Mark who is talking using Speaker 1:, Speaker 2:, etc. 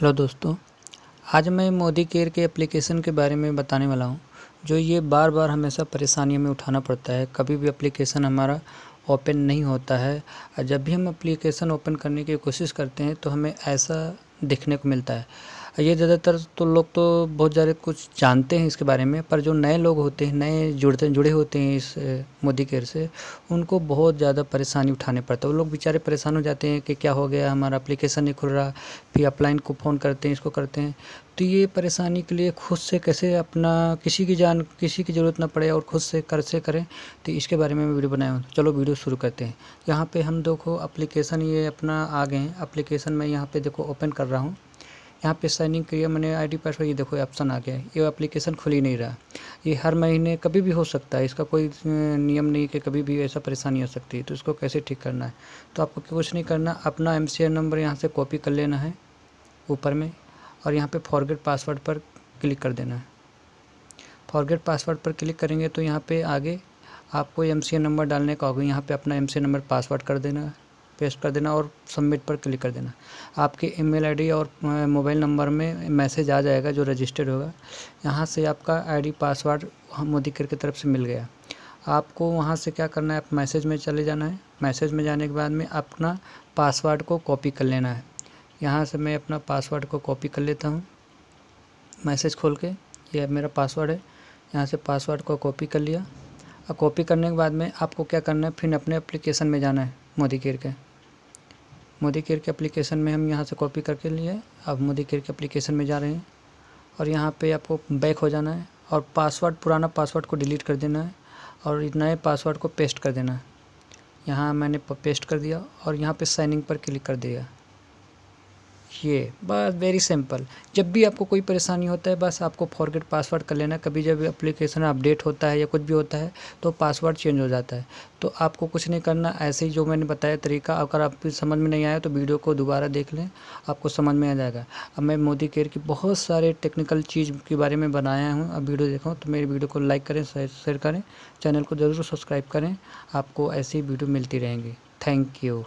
Speaker 1: hello दोस्तों आज मैं मोदी केयर के एप्लीकेशन के बारे में बताने वाला हूँ जो ये बार बार हमेशा परेशानियों में उठाना पड़ता है कभी भी एप्लीकेशन हमारा ओपन नहीं होता है जब भी हम एप्लीकेशन ओपन करने की कोशिश करते हैं तो हमें ऐसा देखने को मिलता है ये ज़्यादातर तो लोग तो बहुत ज़्यादा कुछ जानते हैं इसके बारे में पर जो नए लोग होते हैं नए जुड़ते जुड़े होते हैं इस मोदी केयर से उनको बहुत ज़्यादा परेशानी उठाने पड़ता है वो लोग बेचारे परेशान हो जाते हैं कि क्या हो गया हमारा अप्लीकेशन नहीं खुल रहा फिर अपलाइन को फ़ोन करते हैं इसको करते हैं तो ये परेशानी के लिए खुद से कैसे अपना किसी की जान किसी की ज़रूरत ना पड़े और खुद से कर से करें तो इसके बारे में मैं वीडियो बनाया हूँ चलो वीडियो शुरू करते हैं यहाँ पे हम देखो एप्लीकेशन ये अपना आ गए हैं एप्लीकेशन मैं यहाँ पे देखो ओपन कर रहा हूँ यहाँ पे साइन इन क्रिया मैंने आईडी पासवर्ड ये देखो ऑप्शन आ गया ये एप्लीकेशन खुल ही नहीं रहा ये हर महीने कभी भी हो सकता है इसका कोई नियम नहीं कि कभी भी ऐसा परेशानी हो सकती है तो इसको कैसे ठीक करना है तो आपको कुछ नहीं करना अपना एम नंबर यहाँ से कॉपी कर लेना है ऊपर में और यहाँ पर फॉरगेट पासवर्ड पर क्लिक कर देना है फॉरगेट पासवर्ड पर क्लिक करेंगे तो यहाँ पर आगे आपको एम नंबर डालने का होगा यहाँ पर अपना एम नंबर पासवर्ड कर देना है पेस्ट कर देना और सबमिट पर क्लिक कर देना आपके ईमेल आईडी और मोबाइल नंबर में मैसेज आ जाएगा जो रजिस्टर्ड होगा यहाँ से आपका आईडी पासवर्ड मोदी कर की तरफ से मिल गया आपको वहाँ से क्या करना है आप मैसेज में चले जाना है मैसेज में जाने के बाद में अपना पासवर्ड को कॉपी कर लेना है यहाँ से मैं अपना पासवर्ड को कॉपी कर लेता हूँ मैसेज खोल के ये मेरा पासवर्ड है यहाँ से पासवर्ड को कॉपी कर लिया और कॉपी करने के बाद में आपको क्या करना है फिर अपने एप्लीकेशन में जाना है मोदी केयर के मोदी केयर के एप्लीकेशन में हम यहाँ से कॉपी करके लिए अब मोदी केयर के एप्लीकेशन में जा रहे हैं और यहाँ पे आपको बैक हो जाना है और पासवर्ड पुराना पासवर्ड को डिलीट कर देना है और नए पासवर्ड को पेस्ट कर देना है यहाँ मैंने पेस्ट कर दिया और यहाँ पे साइनिंग पर क्लिक कर दिया ये बस वेरी सिंपल जब भी आपको कोई परेशानी होता है बस आपको फॉरगेट पासवर्ड कर लेना कभी जब एप्लीकेशन अपडेट होता है या कुछ भी होता है तो पासवर्ड चेंज हो जाता है तो आपको कुछ नहीं करना ऐसे ही जो मैंने बताया तरीका अगर आप समझ में नहीं आया तो वीडियो को दोबारा देख लें आपको समझ में आ जाएगा अब मैं मोदी केयर की बहुत सारे टेक्निकल चीज़ के बारे में बनाया हूँ अब वीडियो देखो तो मेरी वीडियो को लाइक करें शेयर करें चैनल को ज़रूर सब्सक्राइब करें आपको ऐसी वीडियो मिलती रहेंगी थैंक यू